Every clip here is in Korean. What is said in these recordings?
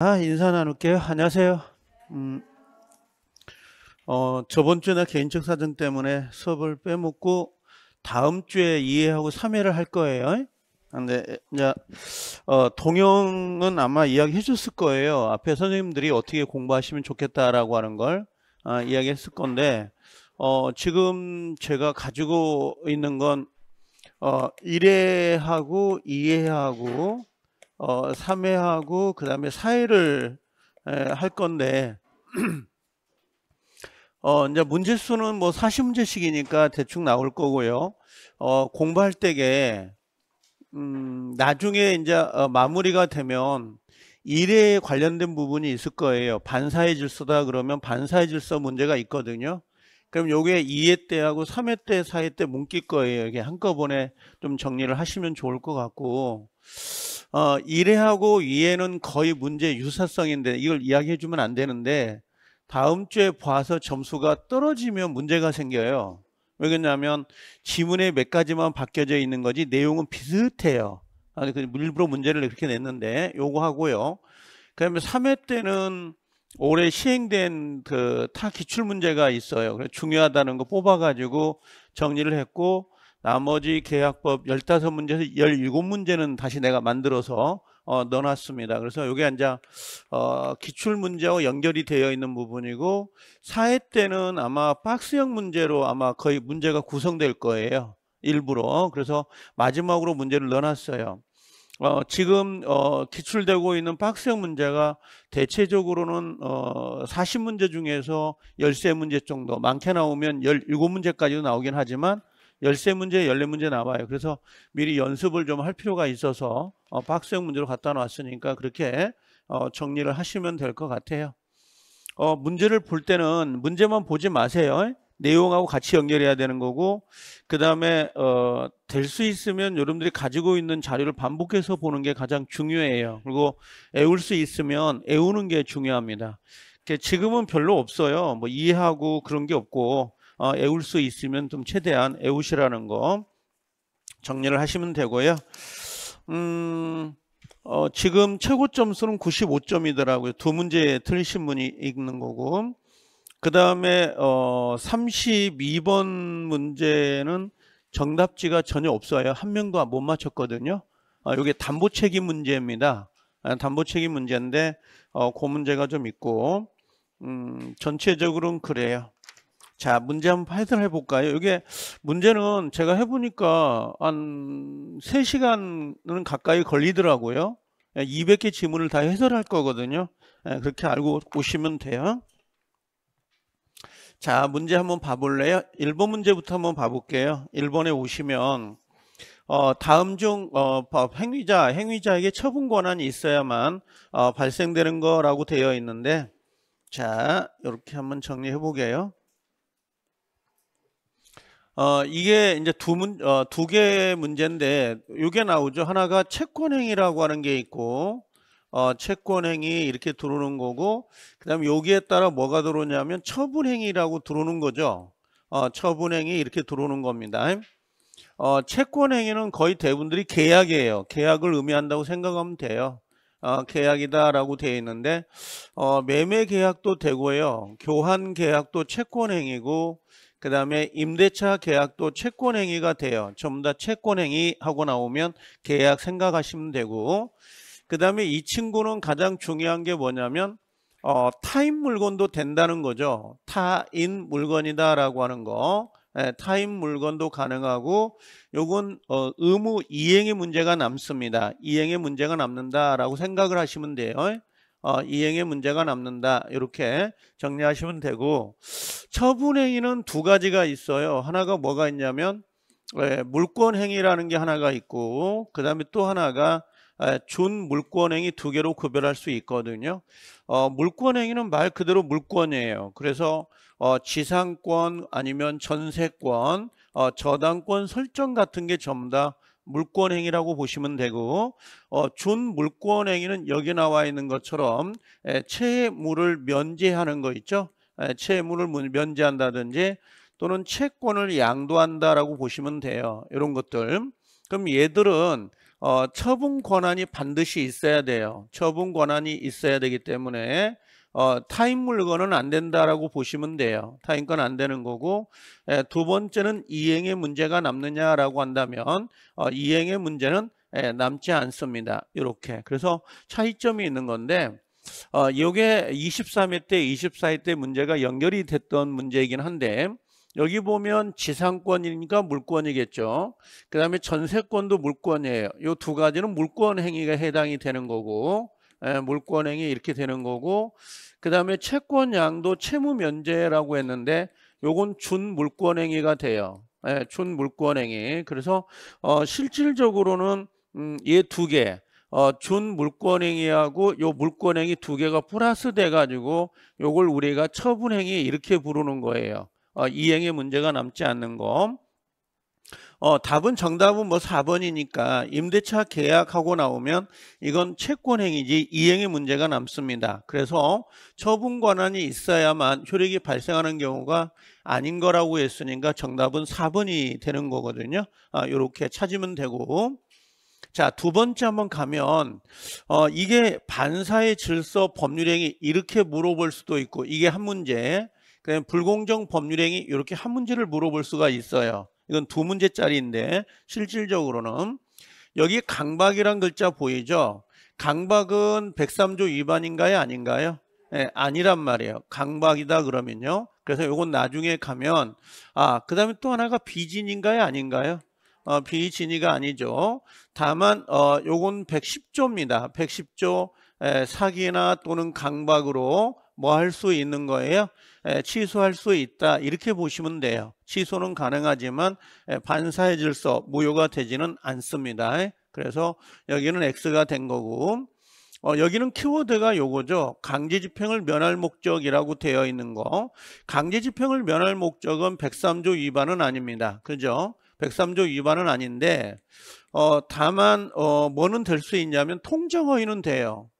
아, 인사 나눌게요. 안녕하세요. 음, 어, 저번 주나 개인적 사정 때문에 수업을 빼먹고 다음 주에 이해하고 3회를 할 거예요. 근데 이제 어, 동영은 아마 이야기해 줬을 거예요. 앞에 선생님들이 어떻게 공부하시면 좋겠다라고 하는 걸 아, 이야기했을 건데 어, 지금 제가 가지고 있는 건 어, 1회하고 이해하고 어, 삼회하고 그 다음에 사회를 에, 할 건데 어, 이제 문제 수는 뭐 사십 문제씩이니까 대충 나올 거고요. 어, 공부할 때게 음, 나중에 이제 어, 마무리가 되면 일에 관련된 부분이 있을 거예요. 반사의 질서다 그러면 반사의 질서 문제가 있거든요. 그럼 요게 2회 때하고 3회 때, 4회 때 뭉낄 거예요. 이게 한꺼번에 좀 정리를 하시면 좋을 것 같고. 어, 이래하고 위에는 거의 문제 유사성인데 이걸 이야기해 주면 안 되는데 다음 주에 봐서 점수가 떨어지면 문제가 생겨요. 왜 그러냐면 지문에몇 가지만 바뀌어져 있는 거지 내용은 비슷해요. 아니 그 일부러 문제를 이렇게 냈는데 요거 하고요. 그다음에 3회 때는 올해 시행된 그 타 기출 문제가 있어요. 그래서 중요하다는 거 뽑아가지고 정리를 했고 나머지 계약법 15문제에서 17문제는 다시 내가 만들어서 어, 넣어놨습니다. 그래서 이게 이제 어, 기출 문제와 연결이 되어 있는 부분이고 사회 때는 아마 박스형 문제로 아마 거의 문제가 구성될 거예요. 일부러 그래서 마지막으로 문제를 넣어놨어요. 어, 지금 어, 기출되고 있는 박스형 문제가 대체적으로는 어, 40문제 중에서 13문제 정도 많게 나오면 17문제까지도 나오긴 하지만 열세 문제, 열네 문제 나와요. 그래서 미리 연습을 좀 할 필요가 있어서 어, 박스형 문제로 갖다 놨으니까 그렇게 어, 정리를 하시면 될 것 같아요. 어, 문제를 볼 때는 문제만 보지 마세요. 내용하고 같이 연결해야 되는 거고 그 다음에 어, 될 수 있으면 여러분들이 가지고 있는 자료를 반복해서 보는 게 가장 중요해요. 그리고 애울 수 있으면 애우는 게 중요합니다. 지금은 별로 없어요. 뭐 이해하고 그런 게 없고 어, 애울 수 있으면 좀 최대한 애우시라는 거 정리를 하시면 되고요. 음, 어, 지금 최고 점수는 95점이더라고요. 두 문제 틀리신 분이 읽는 거고. 그 다음에 어, 32번 문제는 정답지가 전혀 없어요. 한 명도 못 맞췄거든요. 아, 이게 담보 책임 문제입니다. 아, 담보 책임 문제인데 어, 그 문제가 좀 있고 음, 전체적으로는 그래요. 자, 문제 한번 파헤를 해볼까요? 이게 문제는 제가 해보니까 한 3시간은 가까이 걸리더라고요. 200개 예, 지문을 다 해설할 거거든요. 예, 그렇게 알고 오시면 돼요. 자, 문제 한번 봐볼래요? 1번 문제부터 한번 봐볼게요. 1번에 오시면 어, 다음 중 어, 행위자, 행위자에게 처분 권한이 있어야만 어, 발생되는 거라고 되어 있는데 자, 이렇게 한번 정리해 보게요. 어, 이게 이제 두, 문, 어, 두 개의 문제인데, 요게 나오죠. 하나가 채권행위라고 하는 게 있고, 어, 채권행위 이렇게 들어오는 거고, 그 다음에 여기에 따라 뭐가 들어오냐면 처분행위라고 들어오는 거죠. 어, 처분행위 이렇게 들어오는 겁니다. 어, 채권행위는 거의 대부분들이 계약이에요. 계약을 의미한다고 생각하면 돼요. 어, 계약이다라고 되어 있는데 어, 매매 계약도 되고요. 교환 계약도 채권행위고 그 다음에 임대차 계약도 채권행위가 돼요. 전부 다 채권행위 하고 나오면 계약 생각하시면 되고 그 다음에 이 친구는 가장 중요한 게 뭐냐면 어, 타인 물건도 된다는 거죠. 타인 물건이다라고 하는 거. 예, 타인 물건도 가능하고 요건 어, 의무 이행의 문제가 남습니다. 이행의 문제가 남는다라고 생각을 하시면 돼요. 어, 이행에 문제가 남는다 이렇게 정리하시면 되고 처분행위는 두 가지가 있어요 하나가 뭐가 있냐면 예, 물권행위라는 게 하나가 있고 그 다음에 또 하나가 예, 준 물권행위 두 개로 구별할 수 있거든요 어, 물권행위는 말 그대로 물권이에요 그래서 어, 지상권 아니면 전세권 어, 저당권 설정 같은 게 전부 다 물권행위라고 보시면 되고 어, 준 물권행위는 여기 나와 있는 것처럼 에, 채무를 면제하는 거 있죠. 에, 채무를 면제한다든지 또는 채권을 양도한다라고 보시면 돼요. 이런 것들. 그럼 얘들은 어, 처분 권한이 반드시 있어야 돼요. 처분 권한이 있어야 되기 때문에 어, 타인 물건은 안 된다라고 보시면 돼요. 타인 건 안 되는 거고 에, 두 번째는 이행의 문제가 남느냐라고 한다면 어, 이행의 문제는 에, 남지 않습니다. 이렇게 그래서 차이점이 있는 건데 어, 이게 23회 때 24회 때 문제가 연결이 됐던 문제이긴 한데 여기 보면 지상권이니까 물권이겠죠. 그 다음에 전세권도 물권이에요. 이 두 가지는 물권 행위가 해당이 되는 거고 물권 행위 이렇게 되는 거고 그 다음에 채권 양도 채무 면제라고 했는데 요건 준 물권행위가 돼요. 예, 준 물권행위. 그래서 어, 실질적으로는 음, 얘 두 개. 어, 준 물권행위하고 요 물권행위 두 개가 플러스 돼가지고 요걸 우리가 처분행위 이렇게 부르는 거예요. 어, 이행의 문제가 남지 않는 거. 어, 답은 정답은 뭐 4번이니까 임대차 계약하고 나오면 이건 채권행위지 이행의 문제가 남습니다. 그래서 처분 권한이 있어야만 효력이 발생하는 경우가 아닌 거라고 했으니까 정답은 4번이 되는 거거든요. 아, 이렇게 찾으면 되고 자, 두 번째 한번 가면 어, 이게 반사의 질서 법률행위 이렇게 물어볼 수도 있고 이게 한 문제 그다 불공정 법률행위 이렇게 한 문제를 물어볼 수가 있어요. 이건 두 문제짜리인데 실질적으로는 여기 강박이란 글자 보이죠? 강박은 103조 위반인가요? 아닌가요? 네, 아니란 말이에요. 강박이다 그러면요. 그래서 이건 나중에 가면 아, 그 다음에 또 하나가 비진인가요? 아닌가요? 어, 비진이가 아니죠. 다만 어, 요건 110조입니다. 110조 에, 예, 사기나 또는 강박으로 뭐할수 있는 거예요? 에, 취소할 수 있다 이렇게 보시면 돼요. 취소는 가능하지만 에, 반사의 질서 무효가 되지는 않습니다. 에? 그래서 여기는 X가 된 거고 어, 여기는 키워드가 요거죠. 강제집행을 면할 목적이라고 되어 있는 거. 강제집행을 면할 목적은 103조 위반은 아닙니다. 그죠? 103조 위반은 아닌데 어, 다만 어, 뭐는 될 수 있냐면 통정허위는 돼요.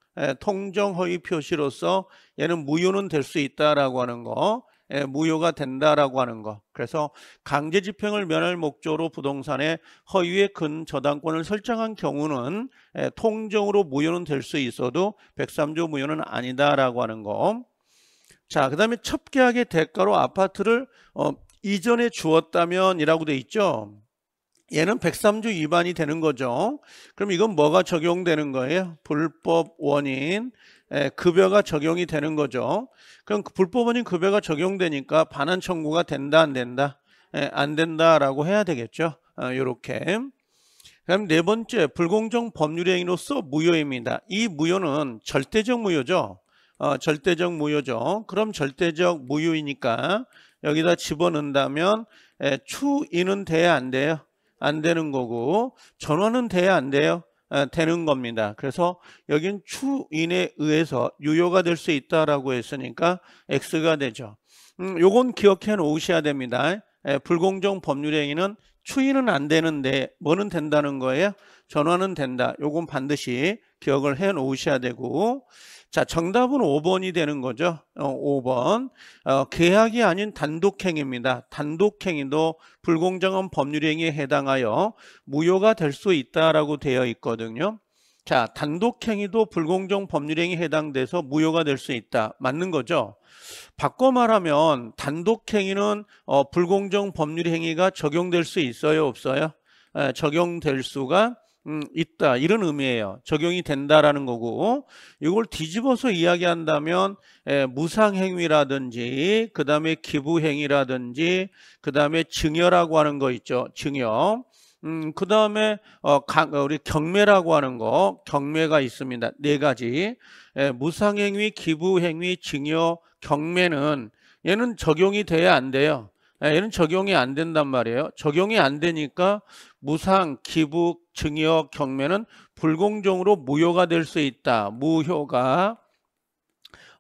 통정허위 표시로서 얘는 무효는 될 수 있다라고 하는 거 예, 무효가 된다라고 하는 거. 그래서 강제 집행을 면할 목적으로 부동산에 허위의 근 저당권을 설정한 경우는 예, 통정으로 무효는 될 수 있어도 103조 무효는 아니다라고 하는 거. 자, 그다음에 첫계약의 대가로 아파트를 어, 이전에 주었다면이라고 돼 있죠. 얘는 103조 위반이 되는 거죠. 그럼 이건 뭐가 적용되는 거예요? 불법 원인 급여가 적용이 되는 거죠. 그럼 그 불법 원인 급여가 적용되니까 반환 청구가 된다 안 된다? 안 된다라고 해야 되겠죠. 이렇게. 어, 그럼 네 번째 불공정 법률 행위로서 무효입니다. 이 무효는 절대적 무효죠. 어, 절대적 무효죠. 그럼 절대적 무효이니까 여기다 집어넣는다면 에, 추인은 돼야 안 돼요. 안 되는 거고 전원은 돼야 안 돼요. 아, 되는 겁니다. 그래서 여긴 추인에 의해서 유효가 될 수 있다라고 했으니까 x가 되죠. 음, 요건 기억해 놓으셔야 됩니다. 에, 예, 불공정 법률 행위는 추인은 안 되는데 뭐는 된다는 거예요? 전환은 된다. 요건 반드시 기억을 해 놓으셔야 되고 자, 정답은 5번이 되는 거죠. 어, 5번. 어, 계약이 아닌 단독행위입니다. 단독행위도 불공정한 법률행위에 해당하여 무효가 될 수 있다라고 되어 있거든요. 자, 단독행위도 불공정 법률행위에 해당돼서 무효가 될 수 있다. 맞는 거죠? 바꿔 말하면 단독행위는 어, 불공정 법률행위가 적용될 수 있어요? 없어요? 에, 적용될 수가 음, 있다 이런 의미예요. 적용이 된다라는 거고 이걸 뒤집어서 이야기한다면 에, 예, 무상행위라든지 그 다음에 기부행위라든지 그 다음에 증여라고 하는 거 있죠. 증여 음, 그 다음에 어, 어, 우리 경매라고 하는 거 경매가 있습니다. 네 가지 에, 예, 무상행위, 기부행위, 증여, 경매는 얘는 적용이 돼야 안 돼요. 예, 얘는 적용이 안 된단 말이에요. 적용이 안 되니까 무상, 기부, 증여 경매는 불공정으로 무효가 될 수 있다. 무효가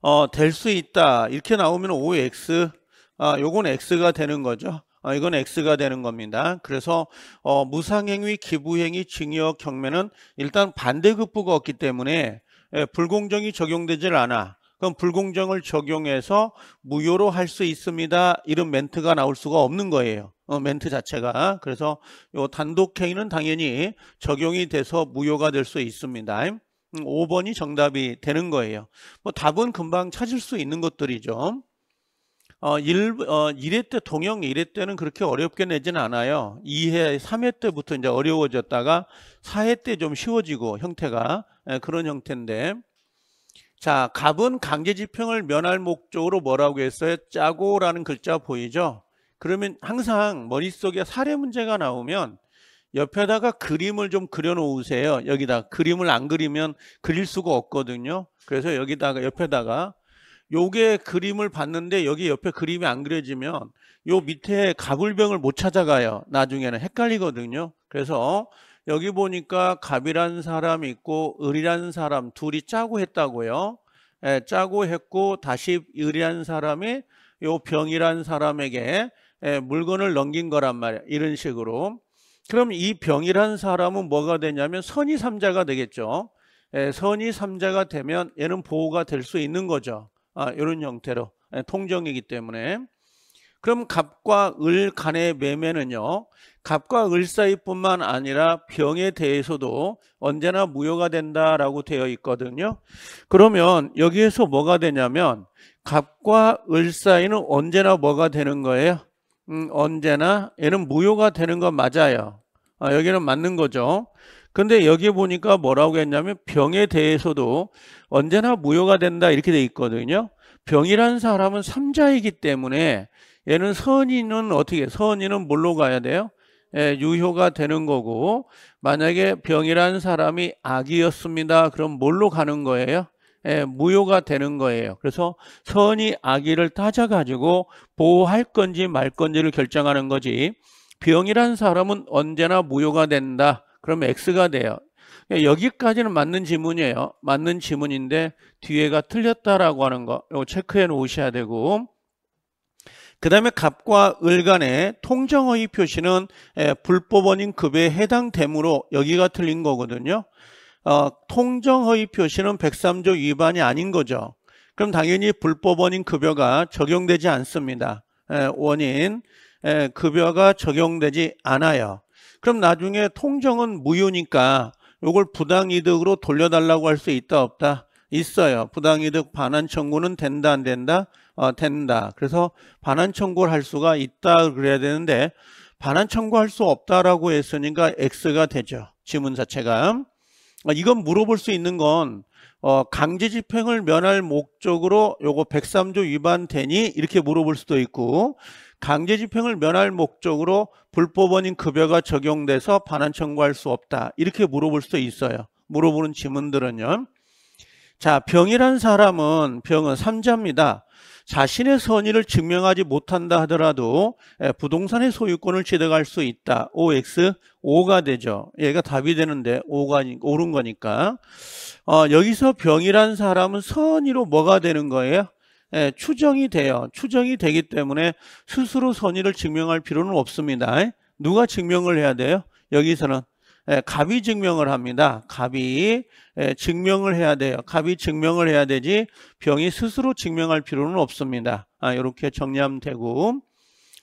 어, 될 수 있다. 이렇게 나오면 OX 아, 요건 X가 되는 거죠. 아, 이건 X가 되는 겁니다. 그래서 어, 무상행위, 기부행위, 증여 경매는 일단 반대급부가 없기 때문에 예, 불공정이 적용되질 않아. 그럼 불공정을 적용해서 무효로 할 수 있습니다. 이런 멘트가 나올 수가 없는 거예요. 어, 멘트 자체가. 그래서 요 단독행위는 당연히 적용이 돼서 무효가 될 수 있습니다. 5번이 음, 정답이 되는 거예요. 뭐 답은 금방 찾을 수 있는 것들이죠. 어, 1, 어, 1회 때 동영 1회 때는 그렇게 어렵게 내진 않아요. 2회, 3회 때부터 이제 어려워졌다가 4회 때 좀 쉬워지고 형태가 예, 그런 형태인데 자, 갑은 강제집행을 면할 목적으로 뭐라고 했어요? 짜고라는 글자 보이죠? 그러면 항상 머릿속에 사례 문제가 나오면 옆에다가 그림을 좀 그려놓으세요. 여기다 그림을 안 그리면 그릴 수가 없거든요. 그래서 여기다가 옆에다가 요게 그림을 봤는데 여기 옆에 그림이 안 그려지면 요 밑에 가불병을 못 찾아가요. 나중에는 헷갈리거든요. 그래서 여기 보니까 갑이란 사람 있고 을이란 사람 둘이 짜고 했다고요. 예, 짜고 했고 다시 을이란 사람이 요 병이란 사람에게 예, 물건을 넘긴 거란 말이야. 이런 식으로. 그럼 이 병이란 사람은 뭐가 되냐면 선이 삼자가 되겠죠. 예, 선이 삼자가 되면 얘는 보호가 될 수 있는 거죠. 아, 이런 형태로 예, 통정이기 때문에. 그럼 갑과 을 간의 매매는요. 갑과 을 사이뿐만 아니라 병에 대해서도 언제나 무효가 된다라고 되어 있거든요. 그러면 여기에서 뭐가 되냐면 갑과 을 사이는 언제나 뭐가 되는 거예요? 음, 언제나 얘는 무효가 되는 거 맞아요. 아, 여기는 맞는 거죠. 근데 여기 보니까 뭐라고 했냐면 병에 대해서도 언제나 무효가 된다 이렇게 돼 있거든요. 병이란 사람은 삼자이기 때문에 얘는 선인은 어떻게 선인은 뭘로 가야 돼요? 예, 유효가 되는 거고 만약에 병이란 사람이 악이었습니다. 그럼 뭘로 가는 거예요? 예, 무효가 되는 거예요. 그래서 선이 악의를 따져가지고 보호할 건지 말 건지를 결정하는 거지 병이란 사람은 언제나 무효가 된다. 그럼 X가 돼요. 그러니까 여기까지는 맞는 지문이에요. 맞는 지문인데 뒤에가 틀렸다라고 하는 거 이거 체크해 놓으셔야 되고 그 다음에 갑과 을 간의 통정어의 표시는 불법원인 급에 해당되므로 여기가 틀린 거거든요. 어, 통정허위 표시는 103조 위반이 아닌 거죠. 그럼 당연히 불법원인 급여가 적용되지 않습니다. 에, 원인 에, 급여가 적용되지 않아요. 그럼 나중에 통정은 무효니까 이걸 부당이득으로 돌려달라고 할 수 있다 없다? 있어요. 부당이득 반환 청구는 된다 안 된다? 어, 된다. 그래서 반환 청구를 할 수가 있다 그래야 되는데 반환 청구할 수 없다라고 했으니까 X가 되죠. 지문 자체가. 어, 이건 물어볼 수 있는 건 어, 강제 집행을 면할 목적으로 요거 103조 위반되니 이렇게 물어볼 수도 있고 강제 집행을 면할 목적으로 불법원인 급여가 적용돼서 반환 청구할 수 없다 이렇게 물어볼 수도 있어요 물어보는 지문들은요 자 병이란 사람은 병은 삼자입니다 자신의 선의를 증명하지 못한다 하더라도 예, 부동산의 소유권을 취득할 수 있다. OX 5가 되죠. 얘가 답이 되는데 5가 옳은 거니까. 어, 여기서 병이란 사람은 선의로 뭐가 되는 거예요? 예, 추정이 돼요. 추정이 되기 때문에 스스로 선의를 증명할 필요는 없습니다. 누가 증명을 해야 돼요? 여기서는 예, 갑이 증명을 합니다. 갑이 예, 증명을 해야 돼요. 갑이 증명을 해야 되지 병이 스스로 증명할 필요는 없습니다. 아, 이렇게 정리하면 되고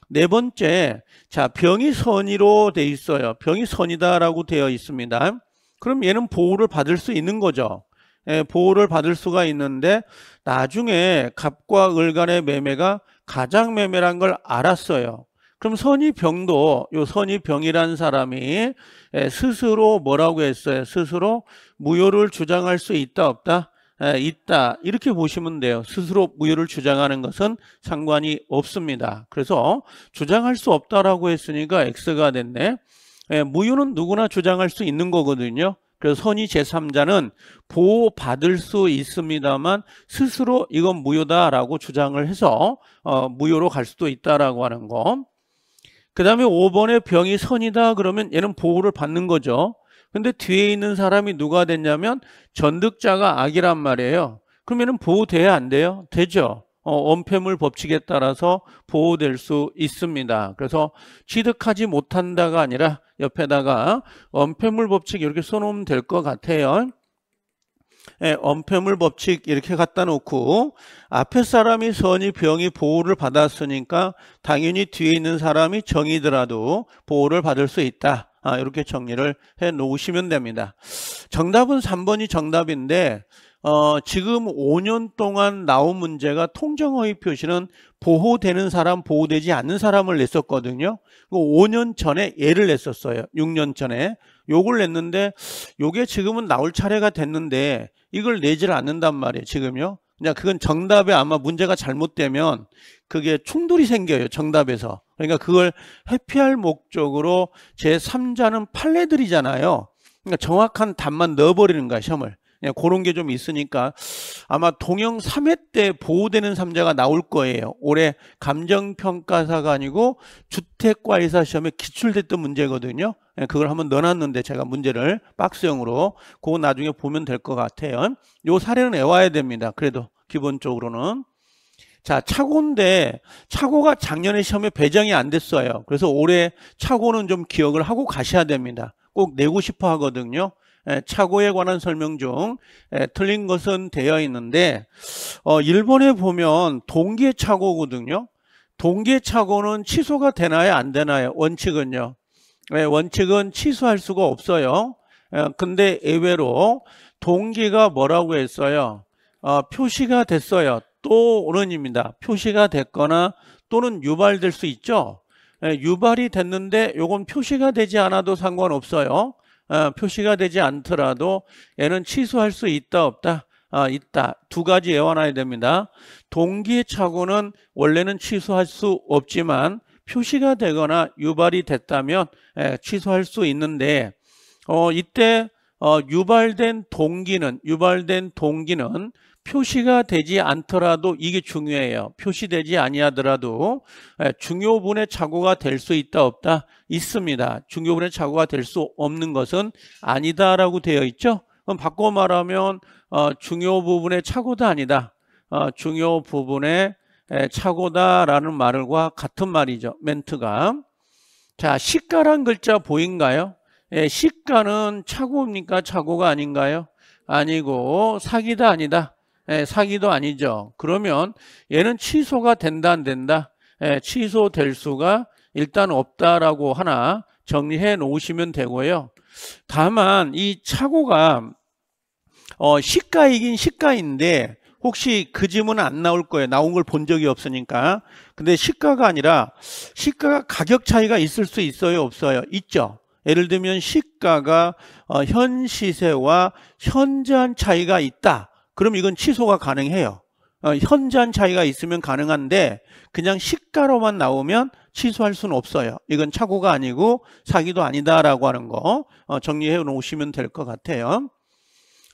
네 번째, 자 병이 선의로 돼 있어요. 병이 선이다라고 되어 있습니다. 그럼 얘는 보호를 받을 수 있는 거죠. 예, 보호를 받을 수가 있는데 나중에 갑과 을 간의 매매가 가장 매매란 걸 알았어요. 그럼 선이병도 요 선이병이란 사람이 스스로 뭐라고 했어요? 스스로 무효를 주장할 수 있다 없다? 있다 이렇게 보시면 돼요 스스로 무효를 주장하는 것은 상관이 없습니다 그래서 주장할 수 없다라고 했으니까 X가 됐네 무효는 누구나 주장할 수 있는 거거든요 그래서 선의 제3자는 보호받을 수 있습니다만 스스로 이건 무효다라고 주장을 해서 어, 무효로 갈 수도 있다라고 하는 거그 다음에 5번에 병이 선이다 그러면 얘는 보호를 받는 거죠. 근데 뒤에 있는 사람이 누가 됐냐면 전득자가 악이란 말이에요. 그러면 보호돼야 안 돼요? 되죠. 어, 원폐물 법칙에 따라서 보호될 수 있습니다. 그래서 취득하지 못한다가 아니라 옆에다가 원폐물 법칙 이렇게 써놓으면 될 것 같아요. 예, 엄폐물 법칙 이렇게 갖다 놓고 앞에 사람이 선이 병이 보호를 받았으니까 당연히 뒤에 있는 사람이 정이더라도 보호를 받을 수 있다. 아, 이렇게 정리를 해 놓으시면 됩니다. 정답은 3번이 정답인데 어, 지금 5년 동안 나온 문제가 통정허위 표시는 보호되는 사람, 보호되지 않는 사람을 냈었거든요. 5년 그 전에 예를 냈었어요. 6년 전에. 요걸 냈는데 요게 지금은 나올 차례가 됐는데 이걸 내질 않는단 말이에요. 지금요. 그냥 그건 정답에 아마 문제가 잘못되면 그게 충돌이 생겨요. 정답에서. 그러니까 그걸 회피할 목적으로 제3자는 판례들이잖아요. 그러니까 정확한 답만 넣어버리는 거야, 시험을. 예, 그런 게 좀 있으니까 아마 동영 3회 때 보호되는 3자가 나올 거예요. 올해 감정평가사가 아니고 주택과의사 시험에 기출됐던 문제거든요. 예, 그걸 한번 넣어놨는데 제가 문제를 박스형으로 그거 나중에 보면 될 것 같아요. 요 사례는 외워야 됩니다. 그래도 기본적으로는. 자, 차고인데 차고가 작년에 시험에 배정이 안 됐어요. 그래서 올해 차고는 좀 기억을 하고 가셔야 됩니다. 꼭 내고 싶어 하거든요. 차고에 관한 설명 중 틀린 것은 되어 있는데 어, 일본에 보면 동계차고거든요동계차고는 취소가 되나요 안 되나요? 원칙은요. 원칙은 취소할 수가 없어요. 근데 예외로 동기가 뭐라고 했어요? 어, 표시가 됐어요. 또는입니다. 표시가 됐거나 또는 유발될 수 있죠. 유발이 됐는데 이건 표시가 되지 않아도 상관없어요. 어, 표시가 되지 않더라도 얘는 취소할 수 있다 없다 아, 있다 두 가지 예언해야 됩니다 동기착오는 원래는 취소할 수 없지만 표시가 되거나 유발이 됐다면 예, 취소할 수 있는데 어, 이때 어, 유발된 동기는 유발된 동기는 표시가 되지 않더라도 이게 중요해요. 표시되지 아니하더라도 예, 중요분의 착오가 될 수 있다 없다 있습니다. 중요분의 착오가 될 수 없는 것은 아니다라고 되어 있죠. 그럼 바꿔 말하면 어, 중요 부분의 착오도 아니다. 어, 중요 부분의 착오다라는 말과 같은 말이죠. 멘트가. 자, 시가란 글자 보인가요? 예, 시가는 착오입니까? 착오가 아닌가요? 아니고 사기다 아니다. 예, 사기도 아니죠. 그러면 얘는 취소가 된다 안 된다? 예, 취소될 수가 일단 없다라고 하나 정리해 놓으시면 되고요. 다만 이 차고가 어, 시가이긴 시가인데 혹시 그 지문은 안 나올 거예요. 나온 걸 본 적이 없으니까. 근데 시가가 아니라 시가가 가격 차이가 있을 수 있어요, 없어요? 있죠. 예를 들면 시가가 어, 현 시세와 현저한 차이가 있다. 그럼 이건 취소가 가능해요. 어, 현저한 차이가 있으면 가능한데 그냥 시가로만 나오면 취소할 수는 없어요. 이건 착오가 아니고 사기도 아니다라고 하는 거 어, 정리해 놓으시면 될 것 같아요.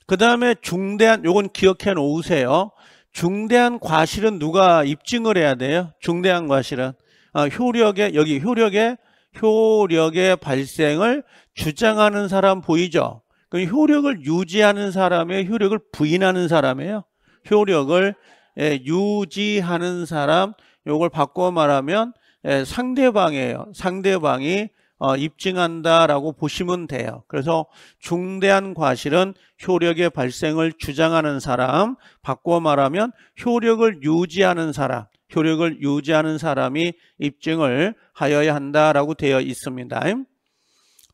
그 다음에 중대한 요건 기억해 놓으세요. 중대한 과실은 누가 입증을 해야 돼요? 중대한 과실은 어, 효력의 여기 효력의 효력의 발생을 주장하는 사람 보이죠? 그 효력을 유지하는 사람의 효력을 부인하는 사람이에요. 효력을 예, 유지하는 사람 요걸 바꿔 말하면 예, 상대방이에요. 상대방이 어, 입증한다라고 보시면 돼요. 그래서 중대한 과실은 효력의 발생을 주장하는 사람, 바꿔 말하면 효력을 유지하는 사람, 효력을 유지하는 사람이 입증을 하여야 한다라고 되어 있습니다.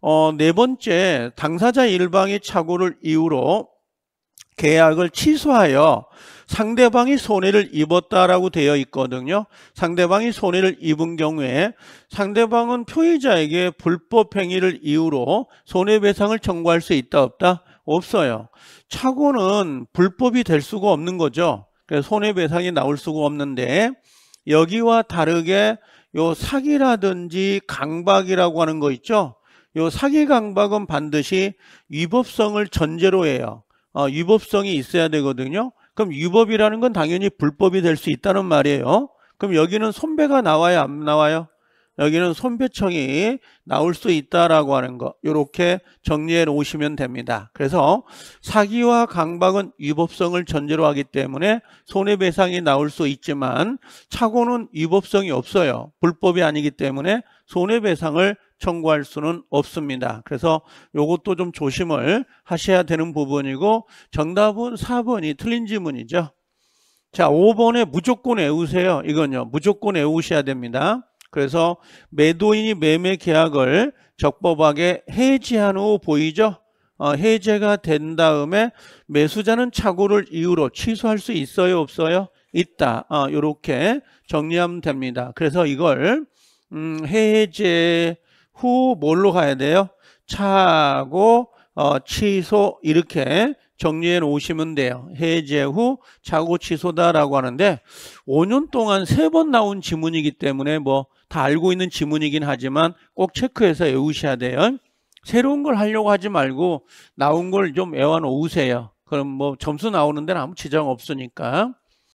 어, 네 번째, 당사자 일방의 착오를 이유로 계약을 취소하여 상대방이 손해를 입었다라고 되어 있거든요. 상대방이 손해를 입은 경우에 상대방은 표의자에게 불법 행위를 이유로 손해배상을 청구할 수 있다 없다? 없어요. 착오는 불법이 될 수가 없는 거죠. 그래서 손해배상이 나올 수가 없는데 여기와 다르게 요 사기라든지 강박이라고 하는 거 있죠. 요 사기 강박은 반드시 위법성을 전제로 해요. 어, 위법성이 있어야 되거든요. 그럼 위법이라는 건 당연히 불법이 될 수 있다는 말이에요. 그럼 여기는 손배가 나와요, 안 나와요? 여기는 손배청이 나올 수 있다라고 하는 거 이렇게 정리해 놓으시면 됩니다. 그래서 사기와 강박은 위법성을 전제로 하기 때문에 손해배상이 나올 수 있지만 착오는 위법성이 없어요. 불법이 아니기 때문에 손해배상을 청구할 수는 없습니다. 그래서 이것도 좀 조심을 하셔야 되는 부분이고 정답은 4번이 틀린 지문이죠. 자, 5번에 무조건 외우세요. 이건요. 무조건 외우셔야 됩니다. 그래서 매도인이 매매 계약을 적법하게 해지한 후 보이죠? 어, 해제가 된 다음에 매수자는 착오를 이유로 취소할 수 있어요 없어요? 있다 이렇게 어, 정리하면 됩니다 그래서 이걸 음, 해제 후 뭘로 가야 돼요? 차고 어, 취소 이렇게 정리해 놓으시면 돼요. 해제 후 자고 취소다라고 하는데 5년 동안 3번 나온 지문이기 때문에 뭐 다 알고 있는 지문이긴 하지만 꼭 체크해서 외우셔야 돼요. 새로운 걸 하려고 하지 말고 나온 걸 좀 외워 놓으세요. 그럼 뭐 점수 나오는 데는 아무 지장 없으니까.